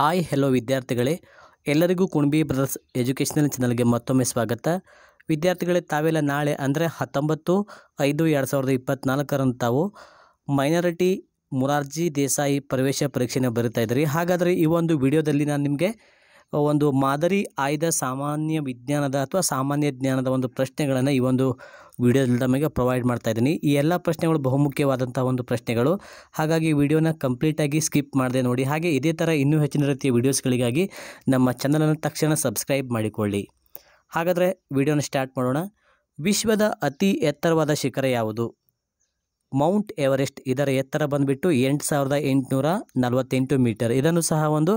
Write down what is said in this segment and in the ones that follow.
hi hello ವಿದ್ಯಾರ್ಥಿಗಳೇ ಎಲ್ಲರಿಗೂ ಕುಣಬಿ brothers educational ಚಾನಲ್ಗೆ ಮತ್ತೊಮ್ಮೆ ಸ್ವಾಗತ ವಿದ್ಯಾರ್ಥಿಗಳೇ ತಾವೆಲ್ಲ ನಾಳೆ ಅಂದರೆ ಹತ್ತೊಂಬತ್ತು ಐದು ಎರಡು ಸಾವಿರದ ಇಪ್ಪತ್ತ್ನಾಲ್ಕರಂದು ತಾವು ಮೈನಾರಿಟಿ ಮುರಾರ್ಜಿ ದೇಸಾಯಿ ಪ್ರವೇಶ ಪರೀಕ್ಷೆನ ಬರಿತಾಯಿದ್ರಿ ಇದ್ದೀರಿ ಹಾಗಾದರೆ ಈ ಒಂದು ವಿಡಿಯೋದಲ್ಲಿ ನಾನು ನಿಮಗೆ ಒಂದು ಮಾದರಿ ಆಯ್ದ ಸಾಮಾನ್ಯ ವಿಜ್ಞಾನದ ಅಥವಾ ಸಾಮಾನ್ಯ ಜ್ಞಾನದ ಒಂದು ಪ್ರಶ್ನೆಗಳನ್ನು ಈ ಒಂದು ವಿಡಿಯೋದಲ್ಲಿ ನಮಗೆ ಪ್ರೊವೈಡ್ ಮಾಡ್ತಾ ಇದ್ದೀನಿ ಈ ಎಲ್ಲ ಪ್ರಶ್ನೆಗಳು ಬಹುಮುಖ್ಯವಾದಂಥ ಒಂದು ಪ್ರಶ್ನೆಗಳು ಹಾಗಾಗಿ ವಿಡಿಯೋನ ಕಂಪ್ಲೀಟಾಗಿ ಸ್ಕಿಪ್ ಮಾಡದೆ ನೋಡಿ ಹಾಗೆ ಇದೇ ಥರ ಇನ್ನೂ ಹೆಚ್ಚಿನ ರೀತಿಯ ವಿಡಿಯೋಸ್ಗಳಿಗಾಗಿ ನಮ್ಮ ಚಾನಲನ್ನು ತಕ್ಷಣ ಸಬ್ಸ್ಕ್ರೈಬ್ ಮಾಡಿಕೊಳ್ಳಿ ಹಾಗಾದರೆ ವಿಡಿಯೋನ ಸ್ಟಾರ್ಟ್ ಮಾಡೋಣ ವಿಶ್ವದ ಅತಿ ಎತ್ತರವಾದ ಶಿಖರ ಯಾವುದು ಮೌಂಟ್ ಎವರೆಸ್ಟ್ ಇದರ ಎತ್ತರ ಬಂದುಬಿಟ್ಟು ಎಂಟು ಸಾವಿರದ ಎಂಟುನೂರ ನಲವತ್ತೆಂಟು ಮೀಟರ್ ಇದನ್ನು ಸಹ ಒಂದು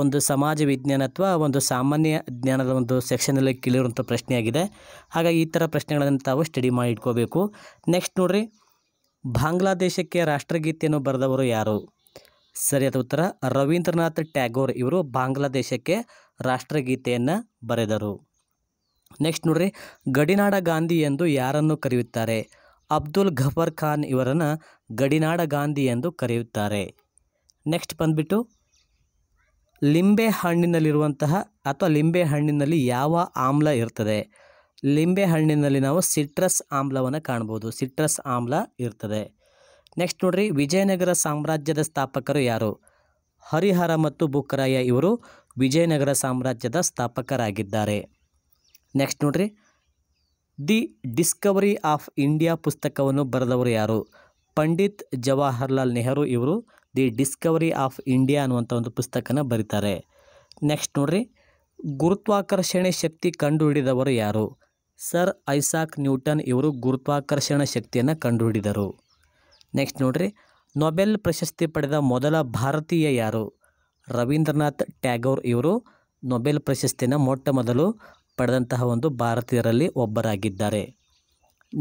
ಒಂದು ಸಮಾಜ ವಿಜ್ಞಾನ ಅಥವಾ ಒಂದು ಸಾಮಾನ್ಯ ಜ್ಞಾನದ ಒಂದು ಸೆಕ್ಷನಲ್ಲಿ ಕೇಳಿರುವಂಥ ಪ್ರಶ್ನೆಯಾಗಿದೆ ಹಾಗಾಗಿ ಈ ಥರ ಪ್ರಶ್ನೆಗಳನ್ನು ತಾವು ಸ್ಟಡಿ ಮಾಡಿ ಇಟ್ಕೋಬೇಕು ನೆಕ್ಸ್ಟ್ ನೋಡ್ರಿ ಬಾಂಗ್ಲಾದೇಶಕ್ಕೆ ರಾಷ್ಟ್ರಗೀತೆಯನ್ನು ಬರೆದವರು ಯಾರು ಸರಿಯಾದ ಉತ್ತರ ರವೀಂದ್ರನಾಥ್ ಟ್ಯಾಗೋರ್ ಇವರು ಬಾಂಗ್ಲಾದೇಶಕ್ಕೆ ರಾಷ್ಟ್ರಗೀತೆಯನ್ನು ಬರೆದರು ನೆಕ್ಸ್ಟ್ ನೋಡ್ರಿ ಗಡಿನಾಡ ಗಾಂಧಿ ಎಂದು ಯಾರನ್ನು ಕರೆಯುತ್ತಾರೆ ಅಬ್ದುಲ್ ಘಫರ್ ಖಾನ್ ಇವರನ್ನು ಗಡಿನಾಡ ಗಾಂಧಿ ಎಂದು ಕರೆಯುತ್ತಾರೆ ನೆಕ್ಸ್ಟ್ ಬಂದುಬಿಟ್ಟು ಲಿಂಬೆ ಹಣ್ಣಿನಲ್ಲಿರುವಂತಹ ಅಥವಾ ಲಿಂಬೆ ಹಣ್ಣಿನಲ್ಲಿ ಯಾವ ಆಮ್ಲ ಇರ್ತದೆ ಲಿಂಬೆ ಹಣ್ಣಿನಲ್ಲಿ ನಾವು ಸಿಟ್ರಸ್ ಆಮ್ಲವನ್ನು ಕಾಣ್ಬೋದು ಸಿಟ್ರಸ್ ಆಮ್ಲ ಇರ್ತದೆ ನೆಕ್ಸ್ಟ್ ನೋಡ್ರಿ ವಿಜಯನಗರ ಸಾಮ್ರಾಜ್ಯದ ಸ್ಥಾಪಕರು ಯಾರು ಹರಿಹರ ಮತ್ತು ಬುಕ್ಕರಾಯ ಇವರು ವಿಜಯನಗರ ಸಾಮ್ರಾಜ್ಯದ ಸ್ಥಾಪಕರಾಗಿದ್ದಾರೆ ನೆಕ್ಸ್ಟ್ ನೋಡ್ರಿ ದಿ ಡಿಸ್ಕವರಿ ಆಫ್ ಇಂಡಿಯಾ ಪುಸ್ತಕವನ್ನು ಬರೆದವರು ಯಾರು ಪಂಡಿತ್ ಜವಾಹರ್ಲಾಲ್ ನೆಹರು ಇವರು ದಿ ಡಿಸ್ಕವರಿ ಆಫ್ ಇಂಡಿಯಾ ಅನ್ನುವಂಥ ಒಂದು ಪುಸ್ತಕನ ಬರೀತಾರೆ ನೆಕ್ಸ್ಟ್ ನೋಡ್ರಿ ಗುರುತ್ವಾಕರ್ಷಣೆ ಶಕ್ತಿ ಕಂಡುಹಿಡಿದವರು ಯಾರು ಸರ್ ಐಸಾಕ್ ನ್ಯೂಟನ್ ಇವರು ಗುರುತ್ವಾಕರ್ಷಣ ಶಕ್ತಿಯನ್ನು ಕಂಡುಹಿಡಿದರು ನೆಕ್ಸ್ಟ್ ನೋಡ್ರಿ ನೊಬೆಲ್ ಪ್ರಶಸ್ತಿ ಪಡೆದ ಮೊದಲ ಭಾರತೀಯ ಯಾರು ರವೀಂದ್ರನಾಥ್ ಟ್ಯಾಗೋರ್ ಇವರು ನೊಬೆಲ್ ಪ್ರಶಸ್ತಿನ ಮೊಟ್ಟ ಮೊದಲು ಪಡೆದಂತಹ ಒಂದು ಭಾರತೀಯರಲ್ಲಿ ಒಬ್ಬರಾಗಿದ್ದಾರೆ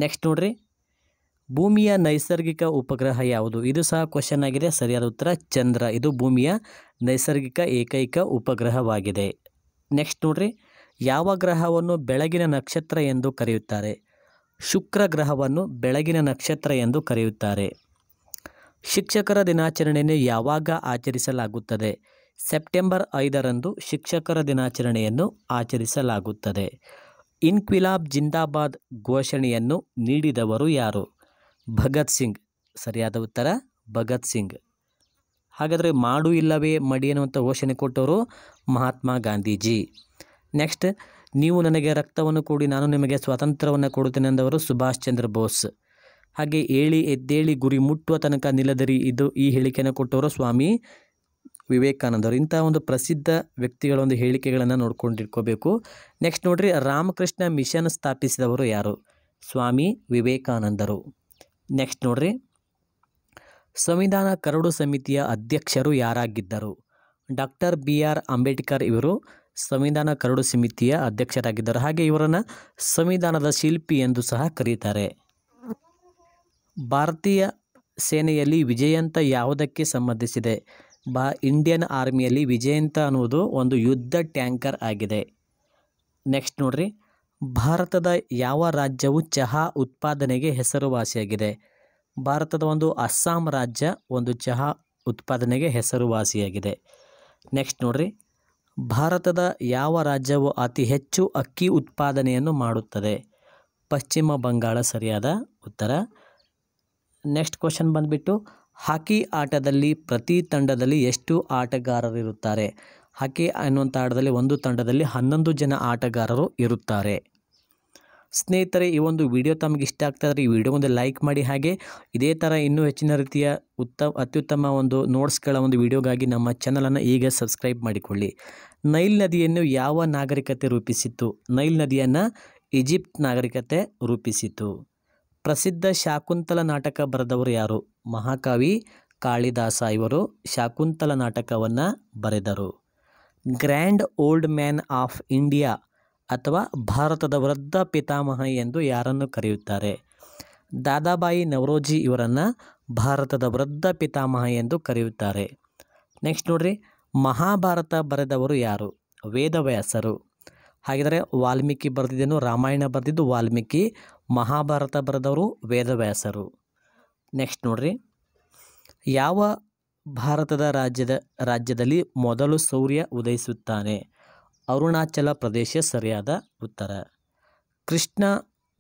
ನೆಕ್ಸ್ಟ್ ನೋಡ್ರಿ ಭೂಮಿಯ ನೈಸರ್ಗಿಕ ಉಪಗ್ರಹ ಯಾವುದು ಇದು ಸಹ ಕ್ವಶನ್ ಆಗಿದೆ ಸರಿಯಾದ ಉತ್ತರ ಚಂದ್ರ ಇದು ಭೂಮಿಯ ನೈಸರ್ಗಿಕ ಏಕೈಕ ಉಪಗ್ರಹವಾಗಿದೆ ನೆಕ್ಸ್ಟ್ ನೋಡ್ರಿ ಯಾವ ಗ್ರಹವನ್ನು ಬೆಳಗಿನ ನಕ್ಷತ್ರ ಎಂದು ಕರೆಯುತ್ತಾರೆ ಶುಕ್ರ ಗ್ರಹವನ್ನು ಬೆಳಗಿನ ನಕ್ಷತ್ರ ಎಂದು ಕರೆಯುತ್ತಾರೆ ಶಿಕ್ಷಕರ ದಿನಾಚರಣೆಯನ್ನು ಯಾವಾಗ ಆಚರಿಸಲಾಗುತ್ತದೆ ಸೆಪ್ಟೆಂಬರ್ ಐದರಂದು ಶಿಕ್ಷಕರ ದಿನಾಚರಣೆಯನ್ನು ಆಚರಿಸಲಾಗುತ್ತದೆ ಇನ್ಕ್ವಿಲಾಬ್ ಜಿಂದಾಬಾದ್ ಘೋಷಣೆಯನ್ನು ನೀಡಿದವರು ಯಾರು ಭಗತ್ ಸಿಂಗ್ ಸರಿಯಾದ ಉತ್ತರ ಭಗತ್ ಸಿಂಗ್ ಹಾಗಾದರೆ ಮಾಡು ಇಲ್ಲವೇ ಮಡಿ ಅನ್ನುವಂಥ ಘೋಷಣೆ ಕೊಟ್ಟವರು ಮಹಾತ್ಮ ಗಾಂಧೀಜಿ ನೆಕ್ಸ್ಟ್ ನೀವು ನನಗೆ ರಕ್ತವನ್ನು ಕೊಡಿ ನಾನು ನಿಮಗೆ ಸ್ವಾತಂತ್ರ್ಯವನ್ನು ಕೊಡುತ್ತೇನೆ ಎಂದವರು ಸುಭಾಷ್ ಚಂದ್ರ ಬೋಸ್ ಹಾಗೆ ಏಳಿ ಎದ್ದೇಳಿ ಗುರಿ ಮುಟ್ಟುವ ತನಕ ನಿಲ್ಲದರಿ ಇದು ಈ ಹೇಳಿಕೆಯನ್ನು ಕೊಟ್ಟವರು ಸ್ವಾಮಿ ವಿವೇಕಾನಂದರು ಇಂಥ ಒಂದು ಪ್ರಸಿದ್ಧ ವ್ಯಕ್ತಿಗಳ ಒಂದು ಹೇಳಿಕೆಗಳನ್ನು ನೋಡ್ಕೊಂಡಿಟ್ಕೋಬೇಕು ನೆಕ್ಸ್ಟ್ ನೋಡ್ರಿ ರಾಮಕೃಷ್ಣ ಮಿಷನ್ ಸ್ಥಾಪಿಸಿದವರು ಯಾರು ಸ್ವಾಮಿ ವಿವೇಕಾನಂದರು ನೆಕ್ಸ್ಟ್ ನೋಡ್ರಿ ಸಂವಿಧಾನ ಕರಡು ಸಮಿತಿಯ ಅಧ್ಯಕ್ಷರು ಯಾರಾಗಿದ್ದರು ಡಾಕ್ಟರ್ ಬಿ ಆರ್ ಅಂಬೇಡ್ಕರ್ ಇವರು ಸಂವಿಧಾನ ಕರಡು ಸಮಿತಿಯ ಅಧ್ಯಕ್ಷರಾಗಿದ್ದರು ಹಾಗೆ ಇವರನ್ನು ಸಂವಿಧಾನದ ಶಿಲ್ಪಿ ಎಂದು ಸಹ ಕರೀತಾರೆ ಭಾರತೀಯ ಸೇನೆಯಲ್ಲಿ ವಿಜಯಂತ ಯಾವುದಕ್ಕೆ ಸಂಬಂಧಿಸಿದೆ ಬಾ ಇಂಡಿಯನ್ ಆರ್ಮಿಯಲ್ಲಿ ವಿಜಯಂತ ಅನ್ನುವುದು ಒಂದು ಯುದ್ಧ ಟ್ಯಾಂಕರ್ ಆಗಿದೆ ನೆಕ್ಸ್ಟ್ ನೋಡ್ರಿ ಭಾರತದ ಯಾವ ರಾಜ್ಯವು ಚಹಾ ಉತ್ಪಾದನೆಗೆ ಹೆಸರುವಾಸಿಯಾಗಿದೆ ಭಾರತದ ಒಂದು ಅಸ್ಸಾಂ ರಾಜ್ಯ ಒಂದು ಚಹಾ ಉತ್ಪಾದನೆಗೆ ಹೆಸರುವಾಸಿಯಾಗಿದೆ ನೆಕ್ಸ್ಟ್ ನೋಡ್ರಿ ಭಾರತದ ಯಾವ ರಾಜ್ಯವು ಅತಿ ಹೆಚ್ಚು ಅಕ್ಕಿ ಉತ್ಪಾದನೆಯನ್ನು ಮಾಡುತ್ತದೆ ಪಶ್ಚಿಮ ಬಂಗಾಳ ಸರಿಯಾದ ಉತ್ತರ ನೆಕ್ಸ್ಟ್ ಕ್ವಶನ್ ಬಂದುಬಿಟ್ಟು ಹಾಕಿ ಆಟದಲ್ಲಿ ಪ್ರತಿ ತಂಡದಲ್ಲಿ ಎಷ್ಟು ಆಟಗಾರರಿರುತ್ತಾರೆ ಹಾಕಿ ಅನ್ನುವಂಥ ಆಟದಲ್ಲಿ ಒಂದು ತಂಡದಲ್ಲಿ ಹನ್ನೊಂದು ಜನ ಆಟಗಾರರು ಇರುತ್ತಾರೆ ಸ್ನೇಹಿತರೆ ಈ ಒಂದು ವಿಡಿಯೋ ತಮಗೆ ಇಷ್ಟ ಆಗ್ತಾ ಈ ವಿಡಿಯೋ ಒಂದು ಲೈಕ್ ಮಾಡಿ ಹಾಗೆ ಇದೇ ಥರ ಇನ್ನೂ ಹೆಚ್ಚಿನ ರೀತಿಯ ಉತ್ತಮ ಅತ್ಯುತ್ತಮ ಒಂದು ನೋಟ್ಸ್ಗಳ ಒಂದು ವಿಡಿಯೋಗಾಗಿ ನಮ್ಮ ಚಾನಲನ್ನು ಈಗ ಸಬ್ಸ್ಕ್ರೈಬ್ ಮಾಡಿಕೊಳ್ಳಿ ನೈಲ್ ನದಿಯನ್ನು ಯಾವ ನಾಗರಿಕತೆ ರೂಪಿಸಿತ್ತು ನೈಲ್ ನದಿಯನ್ನು ಈಜಿಪ್ಟ್ ನಾಗರಿಕತೆ ರೂಪಿಸಿತು ಪ್ರಸಿದ್ಧ ಶಾಕುಂತಲ ನಾಟಕ ಬರೆದವರು ಯಾರು ಮಹಾಕವಿ ಕಾಳಿದಾಸ ಇವರು ಶಾಕುಂತಲ ನಾಟಕವನ್ನು ಬರೆದರು grand old man of India ಅಥವಾ ಭಾರತದ ವೃದ್ಧ ಪಿತಾಮಹ ಎಂದು ಯಾರನ್ನು ಕರೆಯುತ್ತಾರೆ ದಾದಾಬಾಯಿ ನವರೋಜಿ ಇವರನ್ನು ಭಾರತದ ವೃದ್ಧ ಪಿತಾಮಹ ಎಂದು ಕರೆಯುತ್ತಾರೆ ನೆಕ್ಸ್ಟ್ ನೋಡ್ರಿ ಮಹಾಭಾರತ ಬರೆದವರು ಯಾರು ವೇದವ್ಯಾಸರು ಹಾಗಿದ್ರೆ ವಾಲ್ಮೀಕಿ ಬರೆದಿದ್ದೇನು ರಾಮಾಯಣ ಬರೆದಿದ್ದು ವಾಲ್ಮೀಕಿ ಮಹಾಭಾರತ ಬರೆದವರು ವೇದವ್ಯಾಸರು ನೆಕ್ಸ್ಟ್ ನೋಡ್ರಿ ಯಾವ ಭಾರತದ ರಾಜ್ಯದ ರಾಜ್ಯದಲ್ಲಿ ಮೊದಲು ಸೂರ್ಯ ಉದಯಿಸುತ್ತಾನೆ ಅರುಣಾಚಲ ಪ್ರದೇಶ ಸರಿಯಾದ ಉತ್ತರ ಕೃಷ್ಣ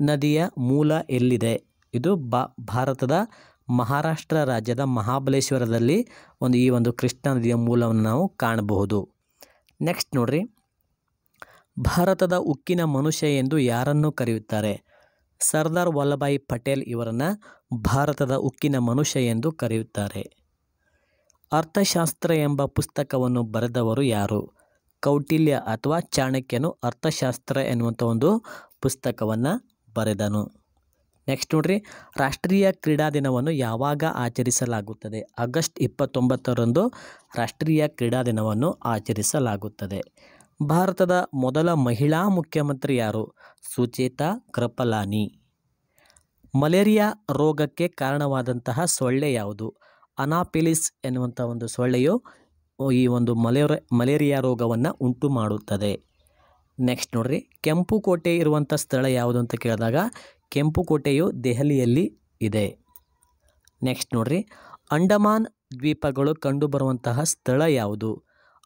ನದಿಯ ಮೂಲ ಎಲ್ಲಿದೆ ಇದು ಬಾ ಭಾರತದ ಮಹಾರಾಷ್ಟ್ರ ರಾಜ್ಯದ ಮಹಾಬಲೇಶ್ವರದಲ್ಲಿ ಒಂದು ಈ ಒಂದು ಕೃಷ್ಣ ನದಿಯ ಮೂಲವನ್ನು ನಾವು ಕಾಣಬಹುದು ನೆಕ್ಸ್ಟ್ ನೋಡ್ರಿ ಭಾರತದ ಉಕ್ಕಿನ ಮನುಷ್ಯ ಎಂದು ಯಾರನ್ನು ಕರೆಯುತ್ತಾರೆ ಸರ್ದಾರ್ ವಲ್ಲಭಾಯಿ ಪಟೇಲ್ ಇವರನ್ನು ಭಾರತದ ಉಕ್ಕಿನ ಮನುಷ್ಯ ಎಂದು ಕರೆಯುತ್ತಾರೆ ಅರ್ಥಶಾಸ್ತ್ರ ಎಂಬ ಪುಸ್ತಕವನ್ನು ಬರೆದವರು ಯಾರು ಕೌಟಿಲ್ಯ ಅಥವಾ ಚಾಣಕ್ಯನು ಅರ್ಥಶಾಸ್ತ್ರ ಎನ್ನುವಂಥ ಒಂದು ಪುಸ್ತಕವನ್ನು ಬರೆದನು ನೆಕ್ಸ್ಟ್ ನೋಡ್ರಿ ರಾಷ್ಟ್ರೀಯ ಕ್ರೀಡಾ ದಿನವನ್ನು ಯಾವಾಗ ಆಚರಿಸಲಾಗುತ್ತದೆ ಆಗಸ್ಟ್ ಇಪ್ಪತ್ತೊಂಬತ್ತರಂದು ರಾಷ್ಟ್ರೀಯ ಕ್ರೀಡಾ ದಿನವನ್ನು ಆಚರಿಸಲಾಗುತ್ತದೆ ಭಾರತದ ಮೊದಲ ಮಹಿಳಾ ಮುಖ್ಯಮಂತ್ರಿ ಯಾರು ಸುಚೇತಾ ಕೃಪಲಾನಿ ಮಲೇರಿಯಾ ರೋಗಕ್ಕೆ ಕಾರಣವಾದಂತಹ ಸೊಳ್ಳೆ ಯಾವುದು ಅನಾಪಿಲಿಸ್ ಎನ್ನುವಂಥ ಒಂದು ಸೊಳ್ಳೆಯು ಈ ಒಂದು ಮಲೇರ ಮಲೇರಿಯಾ ರೋಗವನ್ನು ಉಂಟು ಮಾಡುತ್ತದೆ ನೆಕ್ಸ್ಟ್ ನೋಡ್ರಿ ಕೆಂಪು ಕೋಟೆ ಇರುವಂಥ ಸ್ಥಳ ಯಾವುದು ಅಂತ ಕೇಳಿದಾಗ ಕೆಂಪು ಕೋಟೆಯು ದೆಹಲಿಯಲ್ಲಿ ಇದೆ ನೆಕ್ಸ್ಟ್ ನೋಡ್ರಿ ಅಂಡಮಾನ್ ದ್ವೀಪಗಳು ಕಂಡುಬರುವಂತಹ ಸ್ಥಳ ಯಾವುದು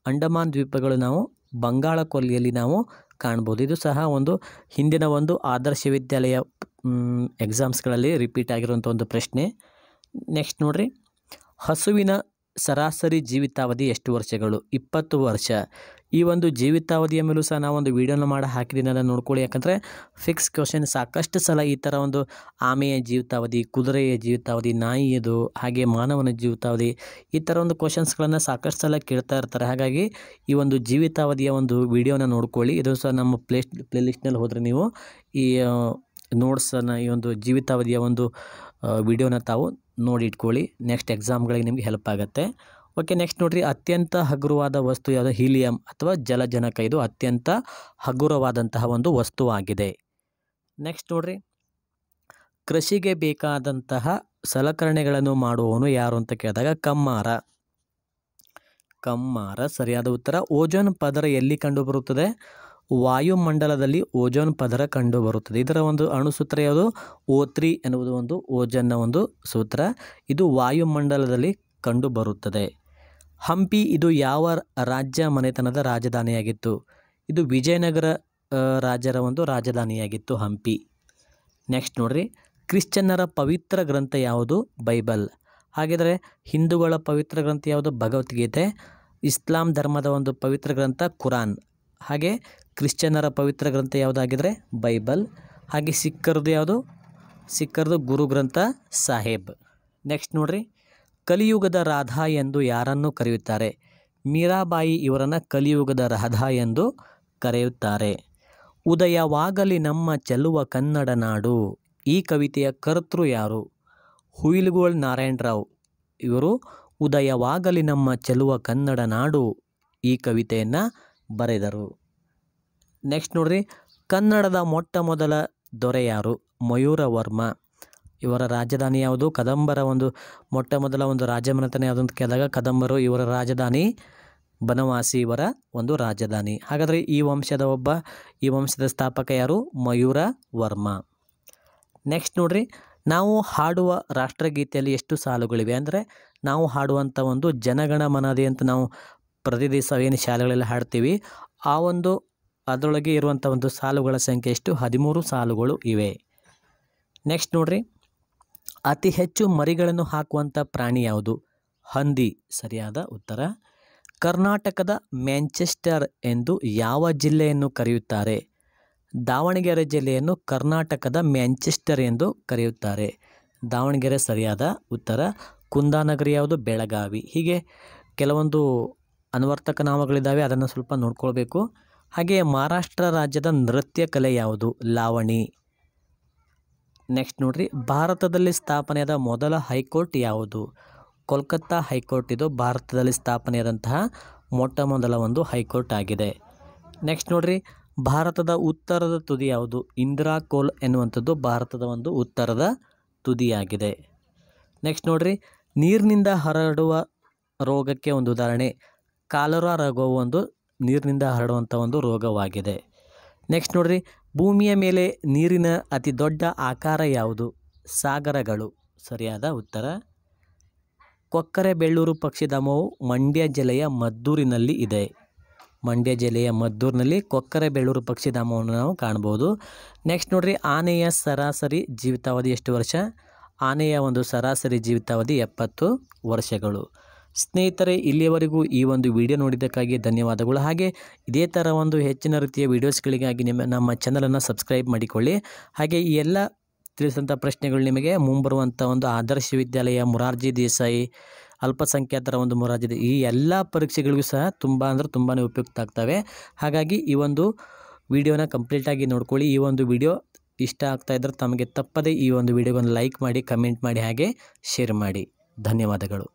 ಅಂಡಮಾನ್ ದ್ವೀಪಗಳು ನಾವು ಬಂಗಾಳ ಕೊಲ್ಲಿಯಲ್ಲಿ ನಾವು ಕಾಣ್ಬೋದು ಇದು ಸಹ ಒಂದು ಹಿಂದಿನ ಒಂದು ಆದರ್ಶ ವಿದ್ಯಾಲಯ ಎಕ್ಸಾಮ್ಸ್ಗಳಲ್ಲಿ ರಿಪೀಟ್ ಆಗಿರುವಂಥ ಒಂದು ಪ್ರಶ್ನೆ ನೆಕ್ಸ್ಟ್ ನೋಡಿರಿ ಹಸುವಿನ ಸರಾಸರಿ ಜೀವಿತಾವಧಿ ಎಷ್ಟು ವರ್ಷಗಳು ಇಪ್ಪತ್ತು ವರ್ಷ ಈ ಒಂದು ಜೀವಿತಾವಧಿಯ ಮೇಲೂ ಸಹ ಒಂದು ವೀಡಿಯೋನ ಮಾಡಿ ಅದನ್ನು ನೋಡ್ಕೊಳ್ಳಿ ಯಾಕಂದರೆ ಫಿಕ್ಸ್ ಕ್ವಶನ್ ಸಾಕಷ್ಟು ಸಲ ಈ ಥರ ಒಂದು ಆಮೆಯ ಜೀವಿತಾವಧಿ ಕುದುರೆಯ ಜೀವಿತಾವಧಿ ನಾಯಿಯದು ಹಾಗೆ ಮಾನವನ ಜೀವಿತಾವಧಿ ಈ ಥರ ಒಂದು ಕ್ವಶನ್ಸ್ಗಳನ್ನು ಸಾಕಷ್ಟು ಸಲ ಕೇಳ್ತಾ ಇರ್ತಾರೆ ಹಾಗಾಗಿ ಈ ಒಂದು ಜೀವಿತಾವಧಿಯ ಒಂದು ವಿಡಿಯೋನ ನೋಡ್ಕೊಳ್ಳಿ ಇದು ಸಹ ನಮ್ಮ ಪ್ಲೇ ಪ್ಲೇ ಲಿಸ್ಟ್ನಲ್ಲಿ ಹೋದರೆ ನೀವು ಈ ನೋಟ್ಸನ್ನು ಈ ಒಂದು ಜೀವಿತಾವಧಿಯ ಒಂದು ವಿಡಿಯೋನ ತಾವು ನೋಡಿ ಇಟ್ಕೊಳ್ಳಿ ನೆಕ್ಸ್ಟ್ ಎಕ್ಸಾಮ್ಗಳಿಗೆ ನಿಮಗೆ ಹೆಲ್ಪ್ ಆಗುತ್ತೆ ಓಕೆ ನೆಕ್ಸ್ಟ್ ನೋಡ್ರಿ ಅತ್ಯಂತ ಹಗುರವಾದ ವಸ್ತು ಯಾವುದು ಹೀಲಿಯಂ ಅಥವಾ ಜಲಜನಕ ಇದು ಅತ್ಯಂತ ಹಗುರವಾದಂತಹ ಒಂದು ವಸ್ತುವಾಗಿದೆ ನೆಕ್ಸ್ಟ್ ನೋಡ್ರಿ ಕೃಷಿಗೆ ಬೇಕಾದಂತಹ ಸಲಕರಣೆಗಳನ್ನು ಮಾಡುವವನು ಯಾರು ಅಂತ ಕೇಳಿದಾಗ ಕಮ್ಮಾರ ಕಮ್ಮಾರ ಸರಿಯಾದ ಉತ್ತರ ಓಜೋನ್ ಪದರ ಎಲ್ಲಿ ಕಂಡುಬರುತ್ತದೆ ವಾಯುಮಂಡಲದಲ್ಲಿ ಓಜೋನ್ ಪದರ ಕಂಡುಬರುತ್ತದೆ ಇದರ ಒಂದು ಅಣುಸೂತ್ರ ಯಾವುದು ಓ ತ್ರೀ ಎನ್ನುವುದು ಒಂದು ಓಜನ್ನ ಒಂದು ಸೂತ್ರ ಇದು ವಾಯುಮಂಡಲದಲ್ಲಿ ಕಂಡುಬರುತ್ತದೆ ಹಂಪಿ ಇದು ಯಾವ ರಾಜ್ಯ ಮನೆತನದ ರಾಜಧಾನಿಯಾಗಿತ್ತು ಇದು ವಿಜಯನಗರ ರಾಜರ ಒಂದು ರಾಜಧಾನಿಯಾಗಿತ್ತು ಹಂಪಿ ನೆಕ್ಸ್ಟ್ ನೋಡ್ರಿ ಕ್ರಿಶ್ಚಿಯನ್ನರ ಪವಿತ್ರ ಗ್ರಂಥ ಯಾವುದು ಬೈಬಲ್ ಹಾಗಿದ್ರೆ ಹಿಂದೂಗಳ ಪವಿತ್ರ ಗ್ರಂಥ ಯಾವುದು ಭಗವದ್ಗೀತೆ ಇಸ್ಲಾಂ ಧರ್ಮದ ಒಂದು ಪವಿತ್ರ ಗ್ರಂಥ ಕುರಾನ್ ಹಾಗೆ ಕ್ರಿಶ್ಚಿಯನ್ನರ ಪವಿತ್ರ ಗ್ರಂಥ ಯಾವುದಾಗಿದ್ರೆ ಬೈಬಲ್ ಹಾಗೆ ಸಿಖ್ಖರದು ಯಾವುದು ಸಿಖ್ಖರದು ಗುರು ಗ್ರಂಥ ಸಾಹೇಬ್ ನೆಕ್ಸ್ಟ್ ನೋಡ್ರಿ ಕಲಿಯುಗದ ರಾಧಾ ಎಂದು ಯಾರನ್ನು ಕರೆಯುತ್ತಾರೆ ಮೀರಾಬಾಯಿ ಇವರನ್ನು ಕಲಿಯುಗದ ರಾಧಾ ಎಂದು ಕರೆಯುತ್ತಾರೆ ಉದಯವಾಗಲಿ ನಮ್ಮ ಚೆಲ್ಲುವ ಕನ್ನಡ ನಾಡು ಈ ಕವಿತೆಯ ಕರ್ತೃ ಯಾರು ಹುಯಿಲುಗೋಳ್ ನಾರಾಯಣರಾವ್ ಇವರು ಉದಯವಾಗಲಿ ನಮ್ಮ ಚೆಲುವ ಕನ್ನಡ ನಾಡು ಈ ಕವಿತೆಯನ್ನು ಬರೆದರು ನೆಕ್ಸ್ಟ್ ನೋಡ್ರಿ ಕನ್ನಡದ ಮೊಟ್ಟ ಮೊದಲ ದೊರೆ ಯಾರು ಮಯೂರವರ್ಮ ಇವರ ರಾಜಧಾನಿ ಯಾವುದು ಕದಂಬರ ಒಂದು ಮೊಟ್ಟ ಮೊದಲ ಒಂದು ರಾಜಮನೆತನ ಯಾವುದು ಅಂತ ಕೇಳಿದಾಗ ಕದಂಬರು ಇವರ ರಾಜಧಾನಿ ಬನವಾಸಿ ಇವರ ಒಂದು ರಾಜಧಾನಿ ಹಾಗಾದರೆ ಈ ವಂಶದ ಒಬ್ಬ ಈ ವಂಶದ ಸ್ಥಾಪಕ ಯಾರು ಮಯೂರ ವರ್ಮ ನೆಕ್ಸ್ಟ್ ನೋಡ್ರಿ ನಾವು ಹಾಡುವ ರಾಷ್ಟ್ರಗೀತೆಯಲ್ಲಿ ಎಷ್ಟು ಸಾಲುಗಳಿವೆ ಅಂದರೆ ನಾವು ಹಾಡುವಂಥ ಒಂದು ಜನಗಣ ಮನದಿ ಅಂತ ನಾವು ಪ್ರತಿ ದಿವಸ ಏನು ಶಾಲೆಗಳಲ್ಲಿ ಹಾಡ್ತೀವಿ ಆ ಒಂದು ಅದರೊಳಗೆ ಇರುವಂಥ ಒಂದು ಸಾಲುಗಳ ಸಂಖ್ಯೆ ಎಷ್ಟು ಹದಿಮೂರು ಸಾಲುಗಳು ಇವೆ ನೆಕ್ಸ್ಟ್ ನೋಡ್ರಿ ಅತಿ ಹೆಚ್ಚು ಮರಿಗಳನ್ನು ಹಾಕುವಂಥ ಪ್ರಾಣಿ ಯಾವುದು ಹಂದಿ ಸರಿಯಾದ ಉತ್ತರ ಕರ್ನಾಟಕದ ಮ್ಯಾಂಚೆಸ್ಟರ್ ಎಂದು ಯಾವ ಜಿಲ್ಲೆಯನ್ನು ಕರೆಯುತ್ತಾರೆ ದಾವಣಗೆರೆ ಜಿಲ್ಲೆಯನ್ನು ಕರ್ನಾಟಕದ ಮ್ಯಾಂಚೆಸ್ಟರ್ ಎಂದು ಕರೆಯುತ್ತಾರೆ ದಾವಣಗೆರೆ ಸರಿಯಾದ ಉತ್ತರ ಕುಂದಾನಗರಿ ಯಾವುದು ಬೆಳಗಾವಿ ಹೀಗೆ ಕೆಲವೊಂದು ಅನ್ವರ್ತಕ ನಾಮಗಳಿದ್ದಾವೆ ಅದನ್ನು ಸ್ವಲ್ಪ ನೋಡ್ಕೊಳ್ಬೇಕು ಹಾಗೆಯೇ ಮಹಾರಾಷ್ಟ್ರ ರಾಜ್ಯದ ನೃತ್ಯ ಕಲೆ ಯಾವುದು ಲಾವಣಿ ನೆಕ್ಸ್ಟ್ ನೋಡ್ರಿ ಭಾರತದಲ್ಲಿ ಸ್ಥಾಪನೆಯಾದ ಮೊದಲ ಹೈಕೋರ್ಟ್ ಯಾವುದು ಕೋಲ್ಕತ್ತಾ ಹೈಕೋರ್ಟ್ ಇದು ಭಾರತದಲ್ಲಿ ಸ್ಥಾಪನೆಯಾದಂತಹ ಮೊಟ್ಟ ಮೊದಲ ಒಂದು ಹೈಕೋರ್ಟ್ ಆಗಿದೆ ನೆಕ್ಸ್ಟ್ ನೋಡ್ರಿ ಭಾರತದ ಉತ್ತರದ ತುದಿ ಯಾವುದು ಇಂದಿರಾ ಕೋಲ್ ಎನ್ನುವಂಥದ್ದು ಭಾರತದ ಒಂದು ಉತ್ತರದ ತುದಿಯಾಗಿದೆ ನೆಕ್ಸ್ಟ್ ನೋಡ್ರಿ ನೀರಿನಿಂದ ಹರಡುವ ರೋಗಕ್ಕೆ ಒಂದು ಉದಾಹರಣೆ ಕಾಲರ ರೋಗವು ಒಂದು ನೀರಿನಿಂದ ಹರಡುವಂಥ ಒಂದು ರೋಗವಾಗಿದೆ ನೆಕ್ಸ್ಟ್ ನೋಡ್ರಿ ಭೂಮಿಯ ಮೇಲೆ ನೀರಿನ ಅತಿ ದೊಡ್ಡ ಆಕಾರ ಯಾವುದು ಸಾಗರಗಳು ಸರಿಯಾದ ಉತ್ತರ ಕೊಕ್ಕರೆ ಬೆಳ್ಳೂರು ಪಕ್ಷಿಧಾಮವು ಮಂಡ್ಯ ಜಿಲ್ಲೆಯ ಮದ್ದೂರಿನಲ್ಲಿ ಇದೆ ಮಂಡ್ಯ ಜಿಲ್ಲೆಯ ಮದ್ದೂರಿನಲ್ಲಿ ಕೊಕ್ಕರೆ ಬೆಳ್ಳೂರು ಪಕ್ಷಿಧಾಮವನ್ನು ನಾವು ಕಾಣ್ಬೋದು ನೆಕ್ಸ್ಟ್ ನೋಡ್ರಿ ಆನೆಯ ಸರಾಸರಿ ಜೀವಿತಾವಧಿ ಎಷ್ಟು ವರ್ಷ ಆನೆಯ ಒಂದು ಸರಾಸರಿ ಜೀವಿತಾವಧಿ ಎಪ್ಪತ್ತು ವರ್ಷಗಳು ಸ್ನೇಹಿತರೆ ಇಲ್ಲಿಯವರೆಗೂ ಈ ಒಂದು ವಿಡಿಯೋ ನೋಡಿದ್ದಕ್ಕಾಗಿ ಧನ್ಯವಾದಗಳು ಹಾಗೆ ಇದೇ ಥರ ಒಂದು ಹೆಚ್ಚಿನ ರೀತಿಯ ವಿಡಿಯೋಸ್ಗಳಿಗಾಗಿ ನಿಮ್ಮ ನಮ್ಮ ಚಾನಲನ್ನು ಸಬ್ಸ್ಕ್ರೈಬ್ ಮಾಡಿಕೊಳ್ಳಿ ಹಾಗೆ ಈ ಎಲ್ಲ ತಿಳಿಸಿದಂಥ ಪ್ರಶ್ನೆಗಳು ನಿಮಗೆ ಮುಂಬರುವಂಥ ಒಂದು ಆದರ್ಶ ವಿದ್ಯಾಲಯ ಮುರಾರ್ಜಿ ದೇಸಾಯಿ ಅಲ್ಪಸಂಖ್ಯಾತರ ಒಂದು ಮೊರಾರ್ಜಿ ಈ ಎಲ್ಲ ಪರೀಕ್ಷೆಗಳಿಗೂ ಸಹ ತುಂಬ ಅಂದರೆ ತುಂಬಾ ಉಪಯುಕ್ತ ಆಗ್ತವೆ ಹಾಗಾಗಿ ಈ ಒಂದು ವಿಡಿಯೋನ ಕಂಪ್ಲೀಟಾಗಿ ನೋಡ್ಕೊಳ್ಳಿ ಈ ಒಂದು ವಿಡಿಯೋ ಇಷ್ಟ ಆಗ್ತಾ ಇದ್ದರೆ ತಮಗೆ ತಪ್ಪದೇ ಈ ಒಂದು ವಿಡಿಯೋಗೊಂದು ಲೈಕ್ ಮಾಡಿ ಕಮೆಂಟ್ ಮಾಡಿ ಹಾಗೆ ಶೇರ್ ಮಾಡಿ ಧನ್ಯವಾದಗಳು